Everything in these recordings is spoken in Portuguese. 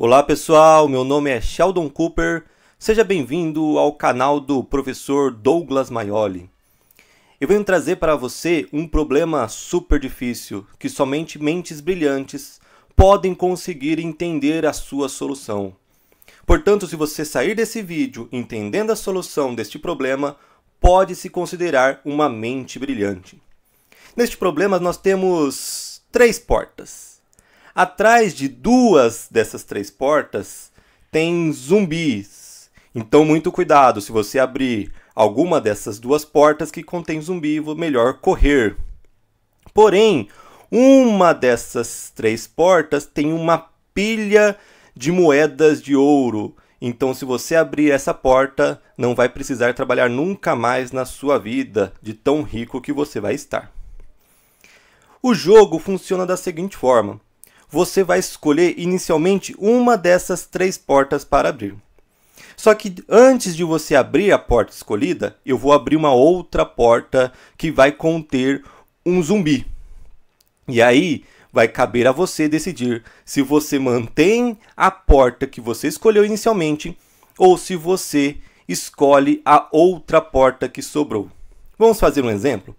Olá pessoal, meu nome é Sheldon Cooper, seja bem-vindo ao canal do professor Douglas Maioli. Eu venho trazer para você um problema super difícil que somente mentes brilhantes podem conseguir entender a sua solução. Portanto, se você sair desse vídeo entendendo a solução deste problema, pode se considerar uma mente brilhante. Neste problema, nós temos três portas. Atrás de duas dessas três portas tem zumbis. Então, muito cuidado. Se você abrir alguma dessas duas portas que contém zumbi, melhor correr. Porém, uma dessas três portas tem uma pilha de moedas de ouro. Então, se você abrir essa porta, não vai precisar trabalhar nunca mais na sua vida, de tão rico que você vai estar. O jogo funciona da seguinte forma: você vai escolher inicialmente uma dessas três portas para abrir. Só que antes de você abrir a porta escolhida, eu vou abrir uma outra porta que vai conter um zumbi. E aí vai caber a você decidir se você mantém a porta que você escolheu inicialmente ou se você escolhe a outra porta que sobrou. Vamos fazer um exemplo?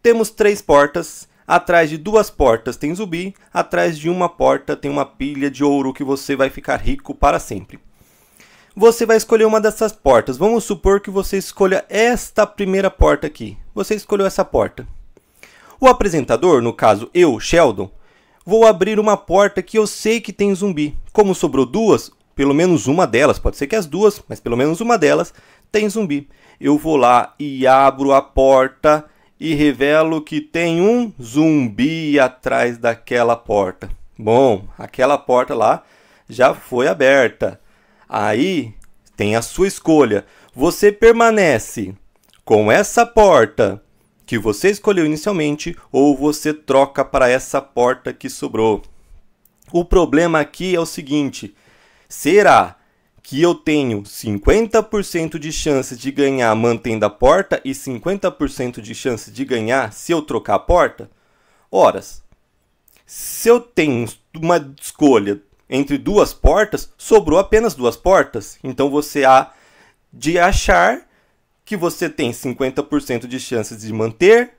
Temos três portas Atrás de duas portas tem zumbi, atrás de uma porta tem uma pilha de ouro que você vai ficar rico para sempre. Você vai escolher uma dessas portas. Vamos supor que você escolha esta primeira porta aqui. Você escolheu essa porta. O apresentador, no caso eu, Sheldon, vou abrir uma porta que eu sei que tem zumbi. Como sobrou duas, pelo menos uma delas, pode ser que as duas, mas pelo menos uma delas tem zumbi. Eu vou lá e abro a porta e revelo que tem um zumbi atrás daquela porta. Bom, aquela porta lá já foi aberta. Aí tem a sua escolha. Você permanece com essa porta que você escolheu inicialmente ou você troca para essa porta que sobrou. O problema aqui é o seguinte: será que eu tenho 50% de chance de ganhar mantendo a porta e 50% de chance de ganhar se eu trocar a porta? Horas. Se eu tenho uma escolha entre duas portas, sobrou apenas duas portas. Então você há de achar que você tem 50% de chances de manter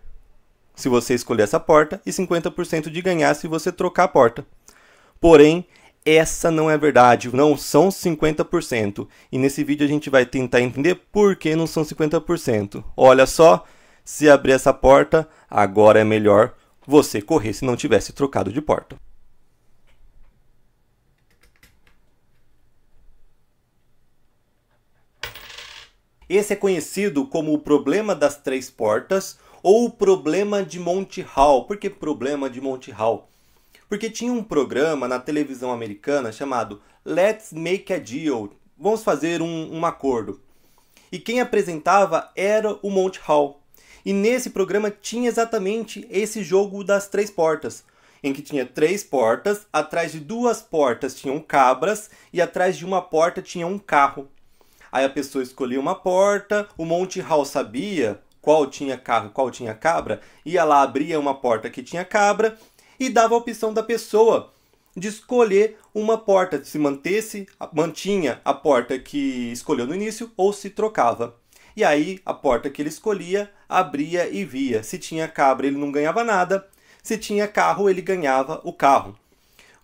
se você escolher essa porta e 50% de ganhar se você trocar a porta. Porém, essa não é verdade, não são 50%. E nesse vídeo a gente vai tentar entender por que não são 50%. Olha só, se abrir essa porta, agora é melhor você correr se não tivesse trocado de porta. Esse é conhecido como o problema das três portas ou o problema de Monte Hall. Por que problema de Monte Hall? Porque tinha um programa na televisão americana chamado Let's Make a Deal Vamos Fazer um, um Acordo. E quem apresentava era o Monte Hall. E nesse programa tinha exatamente esse jogo das três portas em que tinha três portas, atrás de duas portas tinham cabras e atrás de uma porta tinha um carro. Aí a pessoa escolhia uma porta, o Monte Hall sabia qual tinha carro, qual tinha cabra, ia lá abria uma porta que tinha cabra e dava a opção da pessoa de escolher uma porta, se mantesse, mantinha a porta que escolheu no início ou se trocava. E aí a porta que ele escolhia abria e via. Se tinha cabra, ele não ganhava nada. Se tinha carro, ele ganhava o carro.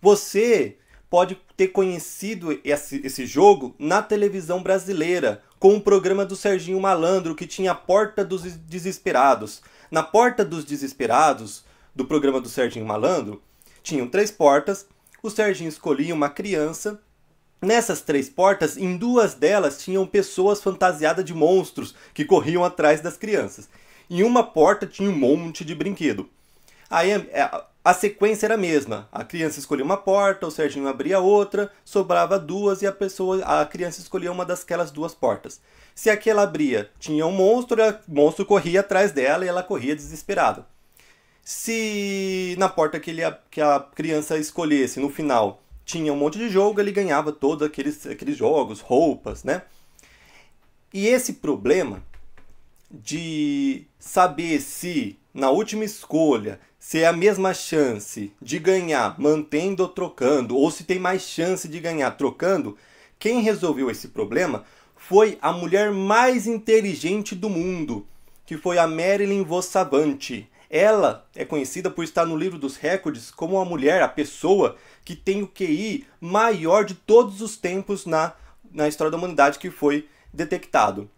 Você pode ter conhecido esse, esse jogo na televisão brasileira, com o programa do Serginho Malandro, que tinha a Porta dos Desesperados. Na Porta dos Desesperados, do programa do Serginho Malandro, tinham três portas, o Serginho escolhia uma criança. Nessas três portas, em duas delas tinham pessoas fantasiadas de monstros que corriam atrás das crianças. Em uma porta tinha um monte de brinquedo. Aí é, é, a, a sequência era a mesma. A criança escolhia uma porta, o Serginho abria outra, sobrava duas e a pessoa, a criança escolhia uma daquelas duas portas. Se aquela abria, tinha um monstro, o monstro corria atrás dela e ela corria desesperada. Se na porta que, ele, que a criança escolhesse no final tinha um monte de jogo, ele ganhava todos aqueles, aqueles jogos, roupas, né? E esse problema de saber se na última escolha se é a mesma chance de ganhar mantendo ou trocando, ou se tem mais chance de ganhar trocando, quem resolveu esse problema foi a mulher mais inteligente do mundo, que foi a Marilyn Vossavante. Ela é conhecida por estar no livro dos recordes como a mulher, a pessoa que tem o QI maior de todos os tempos na, na história da humanidade que foi detectado.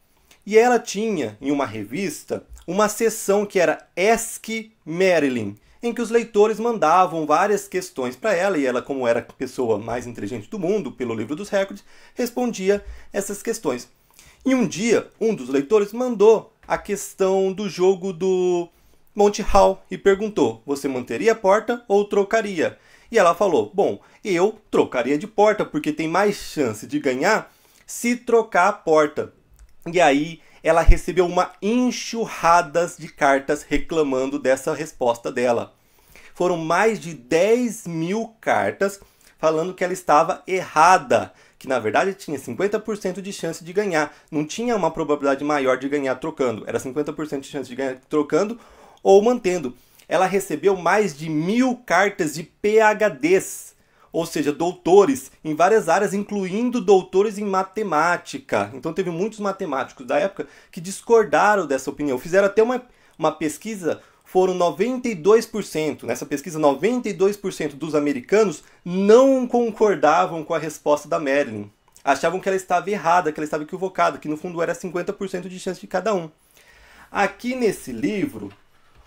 E ela tinha, em uma revista, uma sessão que era Ask Marilyn, em que os leitores mandavam várias questões para ela e ela, como era a pessoa mais inteligente do mundo, pelo livro dos recordes, respondia essas questões. E um dia, um dos leitores mandou a questão do jogo do Monte Hall e perguntou: Você manteria a porta ou trocaria? E ela falou: Bom, eu trocaria de porta porque tem mais chance de ganhar se trocar a porta. E aí ela recebeu uma enxurrada de cartas reclamando dessa resposta dela. Foram mais de 10 mil cartas falando que ela estava errada, que na verdade tinha 50% de chance de ganhar, não tinha uma probabilidade maior de ganhar trocando, era 50% de chance de ganhar trocando ou mantendo. Ela recebeu mais de mil cartas de PHDs, ou seja, doutores em várias áreas, incluindo doutores em matemática. Então teve muitos matemáticos da época que discordaram dessa opinião. Fizeram até uma, uma pesquisa foram 92%, nessa pesquisa 92% dos americanos não concordavam com a resposta da Marilyn. Achavam que ela estava errada, que ela estava equivocada, que no fundo era 50% de chance de cada um. Aqui nesse livro,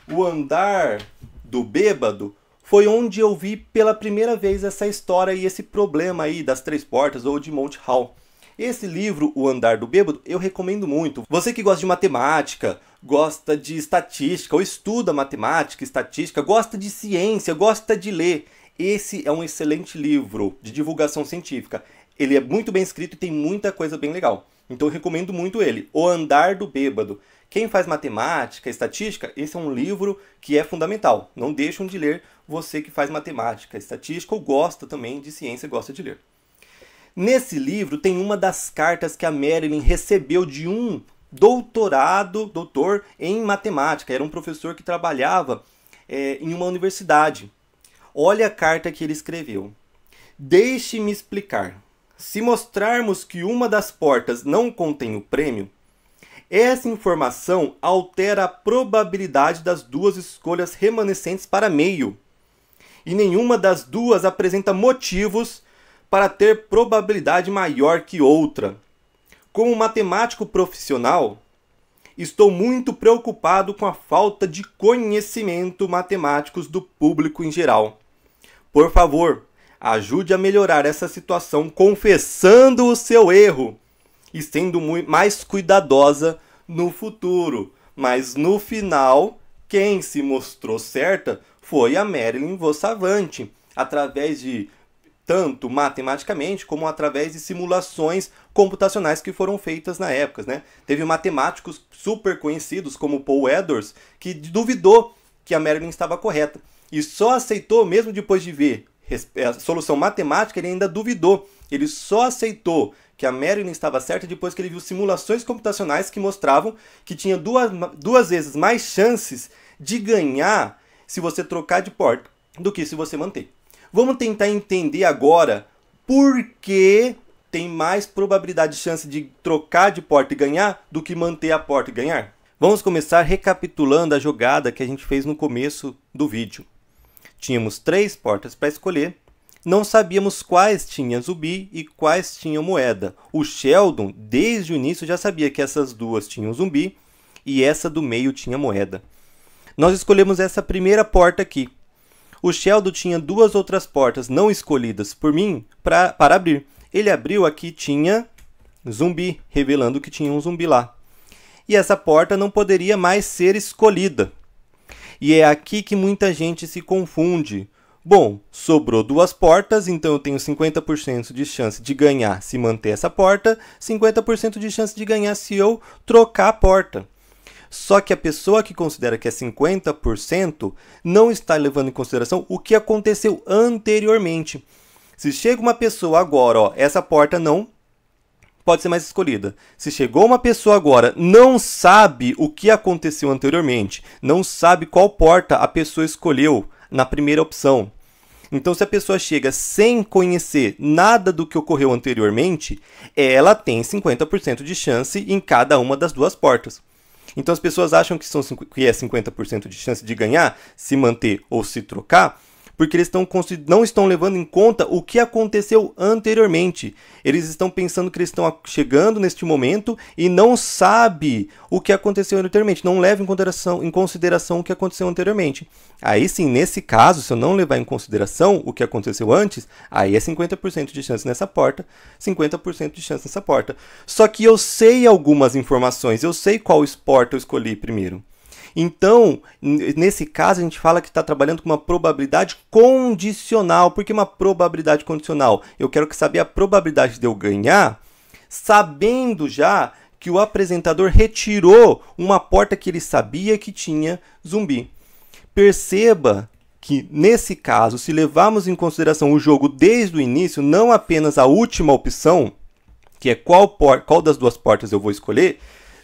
o Andar do Bêbado foi onde eu vi pela primeira vez essa história e esse problema aí das três portas ou de Monte Hall. Esse livro, O Andar do Bêbado, eu recomendo muito. Você que gosta de matemática, gosta de estatística ou estuda matemática, estatística, gosta de ciência, gosta de ler, esse é um excelente livro de divulgação científica. Ele é muito bem escrito e tem muita coisa bem legal. Então eu recomendo muito ele, O Andar do Bêbado. Quem faz matemática, estatística, esse é um livro que é fundamental. Não deixam de ler você que faz matemática, estatística ou gosta também de ciência, gosta de ler. Nesse livro tem uma das cartas que a Marilyn recebeu de um doutorado, doutor em matemática. Era um professor que trabalhava é, em uma universidade. Olha a carta que ele escreveu. Deixe-me explicar. Se mostrarmos que uma das portas não contém o prêmio, essa informação altera a probabilidade das duas escolhas remanescentes para meio. E nenhuma das duas apresenta motivos para ter probabilidade maior que outra. Como matemático profissional, estou muito preocupado com a falta de conhecimento matemáticos do público em geral. Por favor, ajude a melhorar essa situação confessando o seu erro e sendo muito mais cuidadosa no futuro. Mas no final, quem se mostrou certa foi a Marilyn Vossavante, através de tanto matematicamente como através de simulações computacionais que foram feitas na época. Né? Teve matemáticos super conhecidos como Paul Edwards que duvidou que a Marilyn estava correta e só aceitou mesmo depois de ver eh, a solução matemática, ele ainda duvidou. Ele só aceitou que a Marilyn estava certa depois que ele viu simulações computacionais que mostravam que tinha duas, duas vezes mais chances de ganhar se você trocar de porta do que se você manter. Vamos tentar entender agora por que tem mais probabilidade de chance de trocar de porta e ganhar do que manter a porta e ganhar? Vamos começar recapitulando a jogada que a gente fez no começo do vídeo. Tínhamos três portas para escolher não sabíamos quais tinham zumbi e quais tinham moeda. O Sheldon, desde o início, já sabia que essas duas tinham zumbi e essa do meio tinha moeda. Nós escolhemos essa primeira porta aqui. O Sheldon tinha duas outras portas não escolhidas por mim pra, para abrir. Ele abriu aqui tinha zumbi, revelando que tinha um zumbi lá. E essa porta não poderia mais ser escolhida. E é aqui que muita gente se confunde, Bom, sobrou duas portas, então eu tenho 50% de chance de ganhar se manter essa porta, 50% de chance de ganhar se eu trocar a porta. Só que a pessoa que considera que é 50% não está levando em consideração o que aconteceu anteriormente. Se chega uma pessoa agora, ó, essa porta não pode ser mais escolhida. Se chegou uma pessoa agora, não sabe o que aconteceu anteriormente, não sabe qual porta a pessoa escolheu na primeira opção, então, se a pessoa chega sem conhecer nada do que ocorreu anteriormente, ela tem 50% de chance em cada uma das duas portas. Então, as pessoas acham que, são, que é 50% de chance de ganhar, se manter ou se trocar, porque eles estão não estão levando em conta o que aconteceu anteriormente. Eles estão pensando que eles estão chegando neste momento e não sabe o que aconteceu anteriormente, não leva em consideração, em consideração o que aconteceu anteriormente. Aí sim, nesse caso, se eu não levar em consideração o que aconteceu antes, aí é 50% de chance nessa porta, 50% de chance nessa porta. Só que eu sei algumas informações, eu sei qual esporte eu escolhi primeiro. Então, nesse caso, a gente fala que está trabalhando com uma probabilidade condicional. Por que uma probabilidade condicional? Eu quero que saber a probabilidade de eu ganhar, sabendo já que o apresentador retirou uma porta que ele sabia que tinha zumbi. Perceba que, nesse caso, se levarmos em consideração o jogo desde o início, não apenas a última opção, que é qual, qual das duas portas eu vou escolher,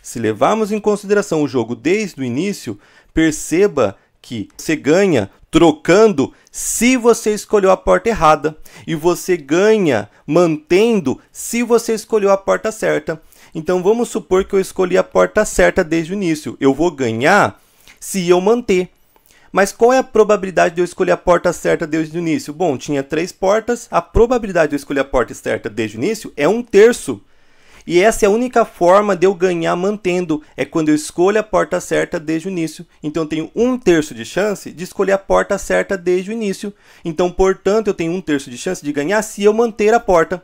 se levarmos em consideração o jogo desde o início, perceba que você ganha trocando se você escolheu a porta errada e você ganha mantendo se você escolheu a porta certa. Então vamos supor que eu escolhi a porta certa desde o início. Eu vou ganhar se eu manter. Mas qual é a probabilidade de eu escolher a porta certa desde o início? Bom, tinha três portas. A probabilidade de eu escolher a porta certa desde o início é um terço. E essa é a única forma de eu ganhar mantendo, é quando eu escolho a porta certa desde o início. Então eu tenho um terço de chance de escolher a porta certa desde o início. Então, portanto, eu tenho um terço de chance de ganhar se eu manter a porta.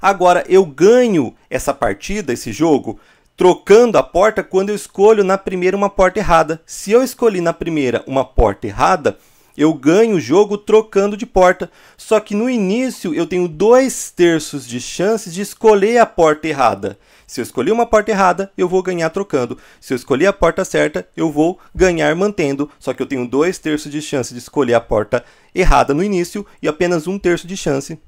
Agora, eu ganho essa partida, esse jogo, trocando a porta quando eu escolho na primeira uma porta errada. Se eu escolhi na primeira uma porta errada, eu ganho o jogo trocando de porta. Só que no início eu tenho dois terços de chances de escolher a porta errada. Se eu escolher uma porta errada, eu vou ganhar trocando. Se eu escolher a porta certa, eu vou ganhar mantendo. Só que eu tenho dois terços de chance de escolher a porta errada no início e apenas um terço de chance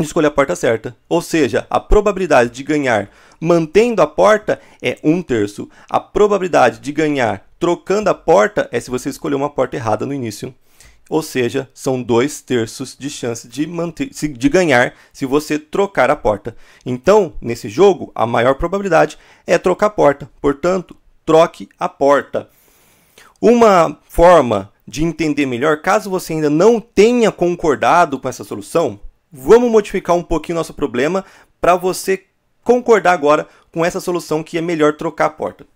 de escolher a porta certa. Ou seja, a probabilidade de ganhar mantendo a porta é um terço. A probabilidade de ganhar trocando a porta é se você escolher uma porta errada no início ou seja, são dois terços de chance de, manter, de ganhar se você trocar a porta. Então, nesse jogo, a maior probabilidade é trocar a porta, portanto, troque a porta. Uma forma de entender melhor, caso você ainda não tenha concordado com essa solução, vamos modificar um pouquinho nosso problema para você concordar agora com essa solução que é melhor trocar a porta.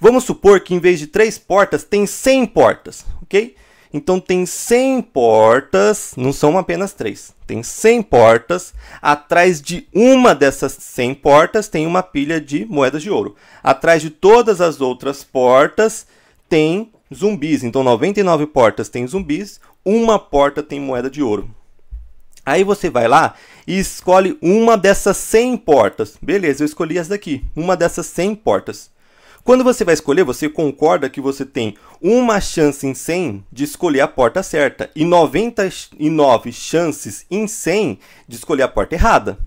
Vamos supor que em vez de três portas, tem 100 portas, ok? Então tem 100 portas, não são apenas 3. tem 100 portas. Atrás de uma dessas 100 portas tem uma pilha de moedas de ouro. Atrás de todas as outras portas tem zumbis. Então 99 portas tem zumbis, uma porta tem moeda de ouro. Aí você vai lá e escolhe uma dessas 100 portas. Beleza, eu escolhi essa daqui, uma dessas 100 portas. Quando você vai escolher, você concorda que você tem uma chance em 100 de escolher a porta certa e 99 chances em 100 de escolher a porta errada.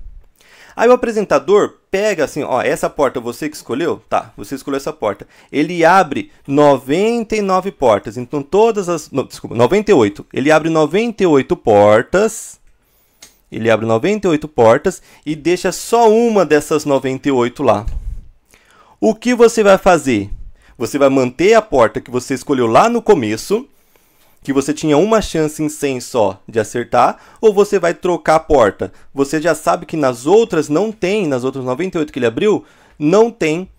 Aí o apresentador pega assim, ó, essa porta você que escolheu? Tá, você escolheu essa porta. Ele abre 99 portas. Então todas as, no, desculpa, 98. Ele abre 98 portas. Ele abre 98 portas e deixa só uma dessas 98 lá o que você vai fazer? Você vai manter a porta que você escolheu lá no começo, que você tinha uma chance em 100 só de acertar, ou você vai trocar a porta? Você já sabe que nas outras não tem, nas outras 98 que ele abriu, não tem.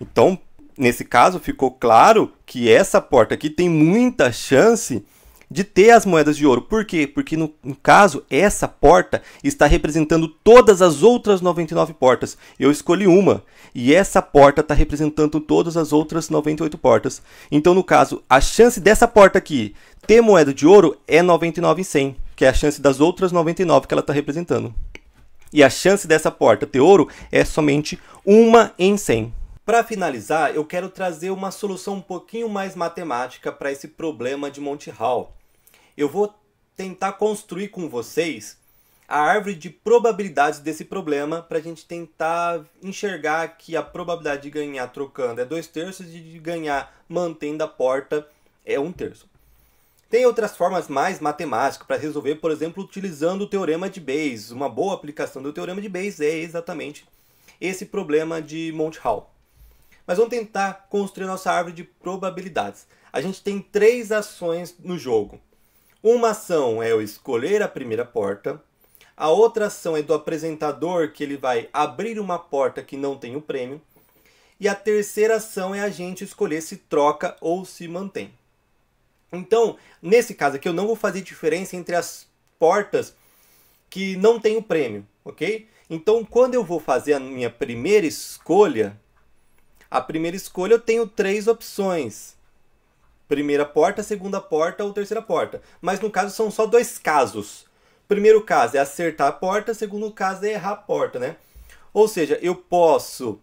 Então, nesse caso, ficou claro que essa porta aqui tem muita chance de ter as moedas de ouro. Por quê? Porque no, no caso, essa porta está representando todas as outras 99 portas. Eu escolhi uma e essa porta está representando todas as outras 98 portas. Então, no caso, a chance dessa porta aqui ter moeda de ouro é 99 em 100, que é a chance das outras 99 que ela está representando. E a chance dessa porta ter ouro é somente uma em 100. Para finalizar, eu quero trazer uma solução um pouquinho mais matemática para esse problema de Monte Hall eu vou tentar construir com vocês a árvore de probabilidades desse problema para a gente tentar enxergar que a probabilidade de ganhar trocando é dois terços e de ganhar mantendo a porta é um terço. Tem outras formas mais matemáticas para resolver, por exemplo, utilizando o teorema de Bayes. Uma boa aplicação do teorema de Bayes é exatamente esse problema de Monte Hall. Mas vamos tentar construir nossa árvore de probabilidades. A gente tem três ações no jogo uma ação é eu escolher a primeira porta, a outra ação é do apresentador que ele vai abrir uma porta que não tem o prêmio, e a terceira ação é a gente escolher se troca ou se mantém. Então, nesse caso aqui, eu não vou fazer diferença entre as portas que não tem o prêmio, ok? Então, quando eu vou fazer a minha primeira escolha, a primeira escolha eu tenho três opções. Primeira porta, segunda porta ou terceira porta. Mas no caso são só dois casos. Primeiro caso é acertar a porta, segundo caso é errar a porta, né? Ou seja, eu posso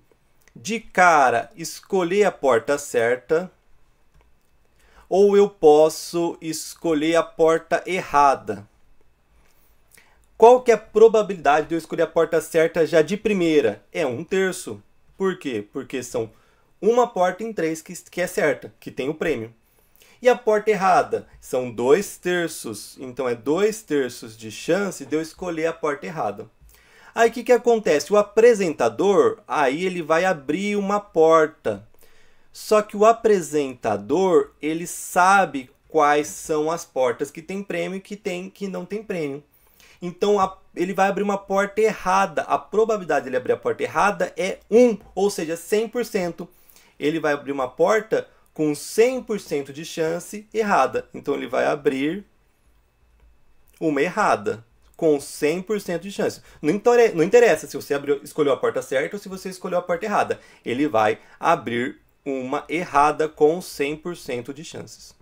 de cara escolher a porta certa ou eu posso escolher a porta errada. Qual que é a probabilidade de eu escolher a porta certa já de primeira? É um terço. Por quê? Porque são uma porta em três que, que é certa, que tem o prêmio. E a porta errada são dois terços, então é dois terços de chance de eu escolher a porta errada. Aí o que, que acontece? O apresentador, aí ele vai abrir uma porta. Só que o apresentador, ele sabe quais são as portas que tem prêmio e que, tem, que não tem prêmio. Então a, ele vai abrir uma porta errada. A probabilidade de ele abrir a porta errada é 1, ou seja, 100%. Ele vai abrir uma porta com 100% de chance errada. Então ele vai abrir uma errada com 100% de chance. Não interessa, se você abriu, escolheu a porta certa ou se você escolheu a porta errada. Ele vai abrir uma errada com 100% de chances.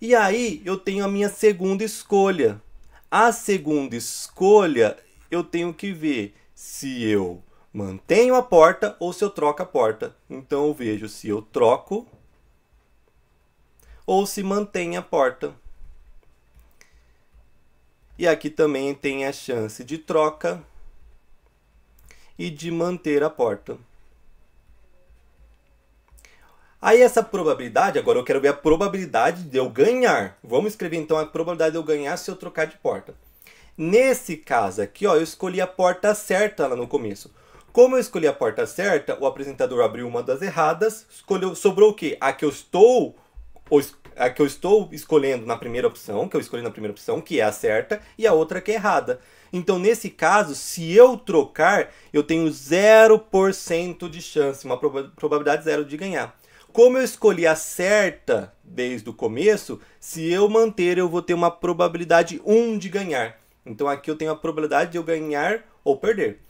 E aí eu tenho a minha segunda escolha. A segunda escolha eu tenho que ver se eu mantenho a porta ou se eu troco a porta. Então eu vejo se eu troco ou se mantém a porta. E aqui também tem a chance de troca e de manter a porta. Aí essa probabilidade, agora eu quero ver a probabilidade de eu ganhar. Vamos escrever então a probabilidade de eu ganhar se eu trocar de porta. Nesse caso aqui, ó, eu escolhi a porta certa lá no começo. Como eu escolhi a porta certa, o apresentador abriu uma das erradas, escolheu, sobrou o quê? A que eu estou a que eu estou escolhendo na primeira opção, que eu escolhi na primeira opção, que é a certa, e a outra que é errada. Então, nesse caso, se eu trocar, eu tenho 0% de chance, uma probabilidade zero de ganhar. Como eu escolhi a certa desde o começo, se eu manter, eu vou ter uma probabilidade 1 de ganhar. Então, aqui eu tenho a probabilidade de eu ganhar ou perder.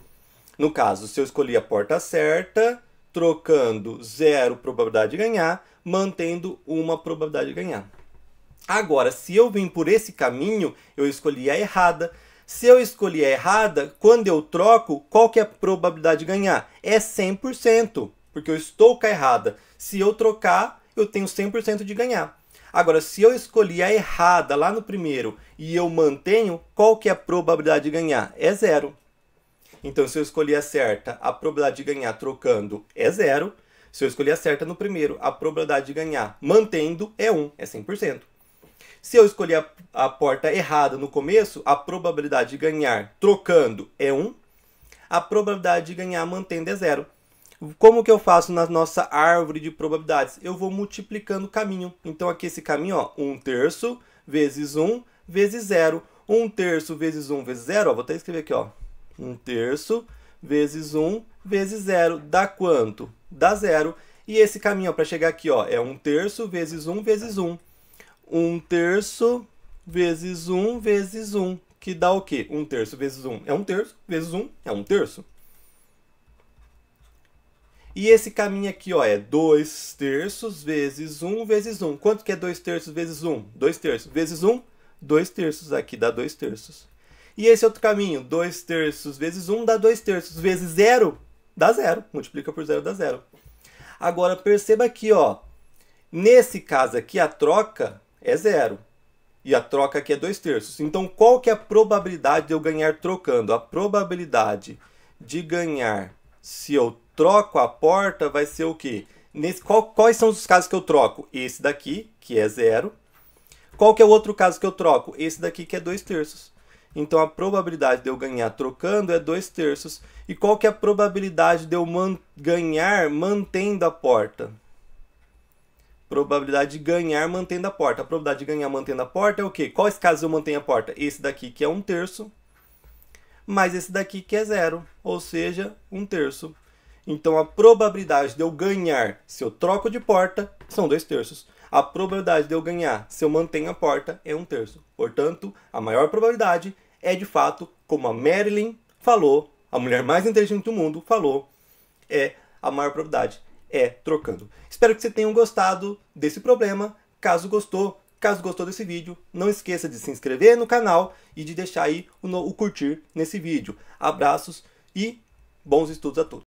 No caso, se eu escolhi a porta certa, trocando zero probabilidade de ganhar, mantendo uma probabilidade de ganhar. Agora, se eu vim por esse caminho, eu escolhi a errada. Se eu escolhi a errada, quando eu troco, qual que é a probabilidade de ganhar? É 100%, porque eu estou com a errada. Se eu trocar, eu tenho 100% de ganhar. Agora, se eu escolhi a errada lá no primeiro e eu mantenho, qual que é a probabilidade de ganhar? É zero. Então, se eu escolher a certa, a probabilidade de ganhar trocando é zero. Se eu escolher a certa no primeiro, a probabilidade de ganhar mantendo é 1, é 100%. Se eu escolher a, a porta errada no começo, a probabilidade de ganhar trocando é 1. A probabilidade de ganhar mantendo é zero. Como que eu faço na nossa árvore de probabilidades? Eu vou multiplicando o caminho. Então, aqui esse caminho, ó, 1 terço vezes 1 vezes 0. 1 terço vezes 1 vezes 0, ó, vou até escrever aqui, ó, 1 terço vezes 1 vezes 0 dá quanto? Dá zero. E esse caminho para chegar aqui ó, é 1 terço vezes 1 vezes 1. 1 terço vezes 1 vezes 1, que dá o quê? 1 terço vezes 1 é 1 terço, vezes 1 é 1 terço. E esse caminho aqui ó, é 2 terços vezes 1 vezes 1. Quanto que é 2 terços vezes 1? 2 terços vezes 1, 2 terços. Aqui dá 2 terços. E esse é outro caminho, 2 terços vezes 1 um, dá 2 terços, vezes 0 dá 0, multiplica por 0 dá 0. Agora perceba aqui, ó, nesse caso aqui a troca é 0 e a troca aqui é 2 terços. Então qual que é a probabilidade de eu ganhar trocando? A probabilidade de ganhar se eu troco a porta vai ser o quê? Nesse, qual, quais são os casos que eu troco? Esse daqui, que é 0. Qual que é o outro caso que eu troco? Esse daqui que é 2 terços. Então a probabilidade de eu ganhar trocando é 2 terços. E qual que é a probabilidade de eu man ganhar mantendo a porta? Probabilidade de ganhar mantendo a porta. A probabilidade de ganhar mantendo a porta é o quê? Quais casos eu mantenho a porta? Esse daqui que é 1 um terço, mais esse daqui que é zero, ou seja, 1 um terço. Então a probabilidade de eu ganhar se eu troco de porta são 2 terços. A probabilidade de eu ganhar se eu mantenho a porta é 1 um terço. Portanto, a maior probabilidade é de fato, como a Marilyn falou, a mulher mais inteligente do mundo falou, é a maior probabilidade, é trocando. Espero que você tenham gostado desse problema. Caso gostou, caso gostou desse vídeo, não esqueça de se inscrever no canal e de deixar aí o, o curtir nesse vídeo. Abraços e bons estudos a todos.